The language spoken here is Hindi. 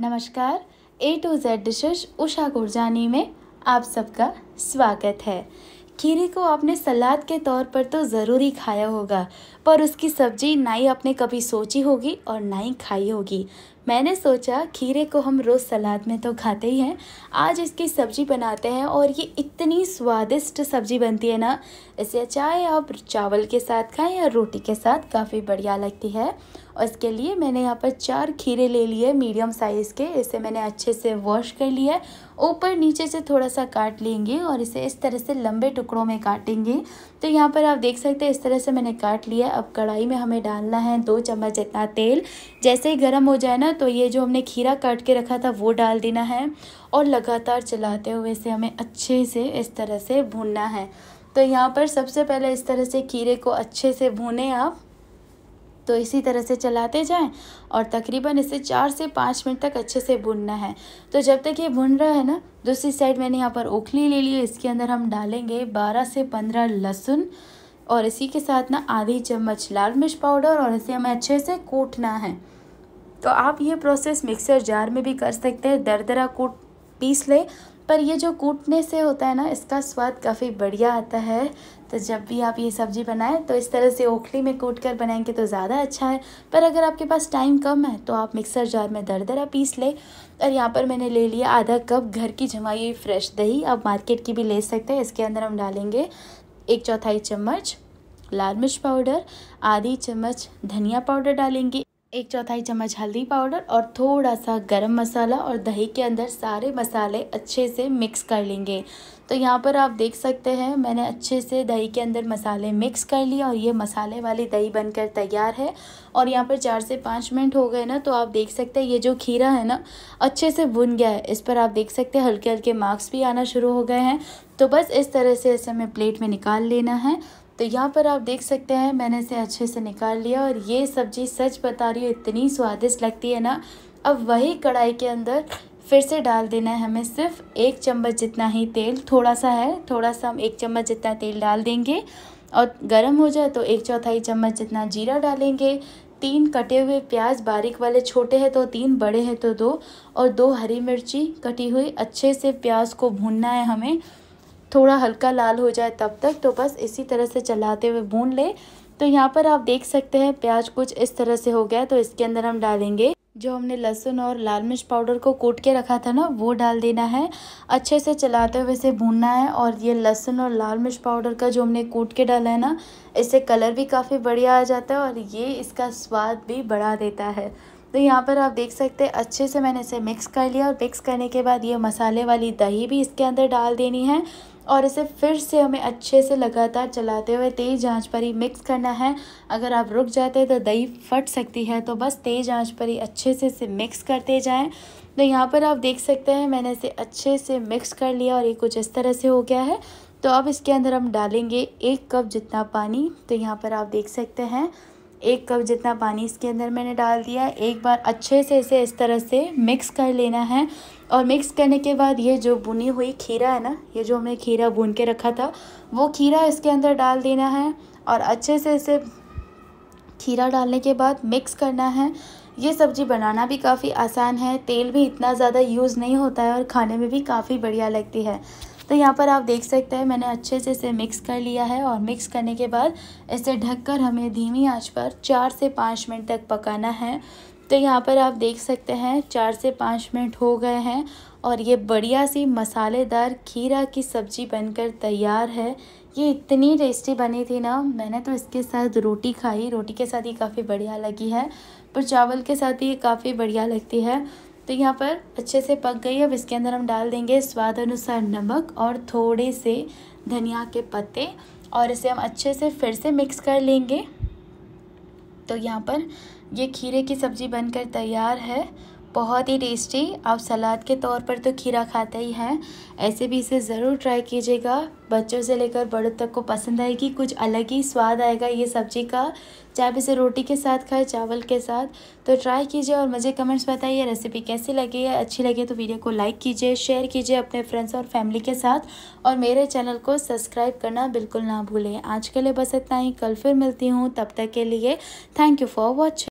नमस्कार A to Z dishes Usha Gurjani में आप सबका स्वागत है खीरे को आपने सलाद के तौर पर तो ज़रूरी खाया होगा पर उसकी सब्ज़ी ना ही आपने कभी सोची होगी और ना ही खाई होगी मैंने सोचा खीरे को हम रोज़ सलाद में तो खाते ही हैं आज इसकी सब्ज़ी बनाते हैं और ये इतनी स्वादिष्ट सब्ज़ी बनती है ना इसे चाहे आप चावल के साथ खाएं या रोटी के साथ काफ़ी बढ़िया लगती है और इसके लिए मैंने यहाँ पर चार खीरे ले लिए मीडियम साइज़ के इसे मैंने अच्छे से वॉश कर लिया है ऊपर नीचे से थोड़ा सा काट लेंगे और इसे इस तरह से लंबे टुकड़ों में काटेंगे तो यहाँ पर आप देख सकते हैं इस तरह से मैंने काट लिया अब कढ़ाई में हमें डालना है दो चम्मच इतना तेल जैसे ही गर्म हो जाए ना तो ये जो हमने खीरा काट के रखा था वो डाल देना है और लगातार चलाते हुए इसे हमें अच्छे से इस तरह से भूनना है तो यहाँ पर सबसे पहले इस तरह से खीरे को अच्छे से भूने आप तो इसी तरह से चलाते जाएं और तकरीबन इसे चार से पाँच मिनट तक अच्छे से भुनना है तो जब तक ये भुन रहा है ना दूसरी साइड मैंने यहाँ पर ओखली ले ली इसके अंदर हम डालेंगे बारह से पंद्रह लहसुन और इसी के साथ ना आधी चम्मच लाल मिर्च पाउडर और इसे हमें अच्छे से कूटना है तो आप ये प्रोसेस मिक्सर जार में भी कर सकते हैं दर दरा कूट पीस ले पर ये जो कूटने से होता है ना इसका स्वाद काफ़ी बढ़िया आता है तो जब भी आप ये सब्ज़ी बनाएं तो इस तरह से ओखली में कूट कर बनाएंगे तो ज़्यादा अच्छा है पर अगर आपके पास टाइम कम है तो आप मिक्सर जार में दर दरा पीस लें और यहाँ पर मैंने ले लिया आधा कप घर की जमाई हुई फ्रेश दही आप मार्केट की भी ले सकते हैं इसके अंदर हम डालेंगे एक चौथाई चम्मच लाल मिर्च पाउडर आधी चम्मच धनिया पाउडर डालेंगे एक चौथाई चम्मच हल्दी पाउडर और थोड़ा सा गरम मसाला और दही के अंदर सारे मसाले अच्छे से मिक्स कर लेंगे तो यहाँ पर आप देख सकते हैं मैंने अच्छे से दही के अंदर मसाले मिक्स कर लिए और ये मसाले वाली दही बनकर तैयार है और यहाँ पर चार से पाँच मिनट हो गए ना तो आप देख सकते हैं ये जो खीरा है ना अच्छे से भुन गया है इस पर आप देख सकते हैं हल्के हल्के मार्क्स भी आना शुरू हो गए हैं तो बस इस तरह से इसे हमें प्लेट में निकाल लेना है तो यहाँ पर आप देख सकते हैं मैंने इसे अच्छे से निकाल लिया और ये सब्ज़ी सच बता रही हूँ इतनी स्वादिष्ट लगती है ना अब वही कढ़ाई के अंदर फिर से डाल देना है हमें सिर्फ एक चम्मच जितना ही तेल थोड़ा सा है थोड़ा सा हम एक चम्मच जितना तेल डाल देंगे और गर्म हो जाए तो एक चौथाई चम्मच जितना जीरा डालेंगे तीन कटे हुए प्याज बारीक वाले छोटे हैं तो तीन बड़े हैं तो दो और दो हरी मिर्ची कटी हुई अच्छे से प्याज को भूनना है हमें थोड़ा हल्का लाल हो जाए तब तक तो बस इसी तरह से चलाते हुए भून लें तो यहाँ पर आप देख सकते हैं प्याज कुछ इस तरह से हो गया तो इसके अंदर हम डालेंगे जो हमने लहसुन और लाल मिर्च पाउडर को कूट के रखा था ना वो डाल देना है अच्छे से चलाते हुए इसे भूनना है और ये लहसुन और लाल मिर्च पाउडर का जो हमने कूट के डाला है ना इससे कलर भी काफ़ी बढ़िया आ जाता है और ये इसका स्वाद भी बढ़ा देता है तो यहाँ पर आप देख सकते हैं अच्छे से मैंने इसे मिक्स कर लिया और मिक्स करने के बाद ये मसाले वाली दही भी इसके अंदर डाल देनी है और इसे फिर से हमें अच्छे से लगातार चलाते हुए तेज़ आंच पर ही मिक्स करना है अगर आप रुक जाते हैं तो दही फट सकती है तो बस तेज़ आंच पर ही अच्छे से इसे मिक्स करते जाएं तो यहाँ पर आप देख सकते हैं मैंने इसे अच्छे से मिक्स कर लिया और ये कुछ इस तरह से हो गया है तो अब इसके अंदर हम डालेंगे एक कप जितना पानी तो यहाँ पर आप देख सकते हैं एक कप जितना पानी इसके अंदर मैंने डाल दिया एक बार अच्छे से इसे इस तरह से मिक्स कर लेना है और मिक्स करने के बाद ये जो बुनी हुई खीरा है ना ये जो हमने खीरा बुन के रखा था वो खीरा इसके अंदर डाल देना है और अच्छे से इसे खीरा डालने के बाद मिक्स करना है ये सब्ज़ी बनाना भी काफ़ी आसान है तेल भी इतना ज़्यादा यूज़ नहीं होता है और खाने में भी काफ़ी बढ़िया लगती है तो यहाँ पर आप देख सकते हैं मैंने अच्छे से इसे मिक्स कर लिया है और मिक्स करने के बाद इसे ढककर हमें धीमी आंच पर चार से पाँच मिनट तक पकाना है तो यहाँ पर आप देख सकते हैं चार से पाँच मिनट हो गए हैं और ये बढ़िया सी मसालेदार खीरा की सब्ज़ी बनकर तैयार है ये इतनी टेस्टी बनी थी ना मैंने तो इसके साथ रोटी खाई रोटी के साथ ये काफ़ी बढ़िया लगी है पर चावल के साथ ये काफ़ी बढ़िया लगती है तो यहाँ पर अच्छे से पक गई अब इसके अंदर हम डाल देंगे स्वाद अनुसार नमक और थोड़े से धनिया के पत्ते और इसे हम अच्छे से फिर से मिक्स कर लेंगे तो यहाँ पर ये खीरे की सब्ज़ी बनकर तैयार है बहुत ही टेस्टी आप सलाद के तौर पर तो खीरा खाते ही हैं ऐसे भी इसे ज़रूर ट्राई कीजिएगा बच्चों से लेकर बड़ों तक को पसंद आएगी कुछ अलग ही स्वाद आएगा ये सब्जी का चाहे आप इसे रोटी के साथ खाएँ चावल के साथ तो ट्राई कीजिए और मुझे कमेंट्स बताइए रेसिपी कैसी लगी है अच्छी लगी तो वीडियो को लाइक कीजिए शेयर कीजिए अपने फ्रेंड्स और फैमिली के साथ और मेरे चैनल को सब्सक्राइब करना बिल्कुल ना भूलें आज के लिए बस इतना ही कल फिर मिलती हूँ तब तक के लिए थैंक यू फॉर वॉचिंग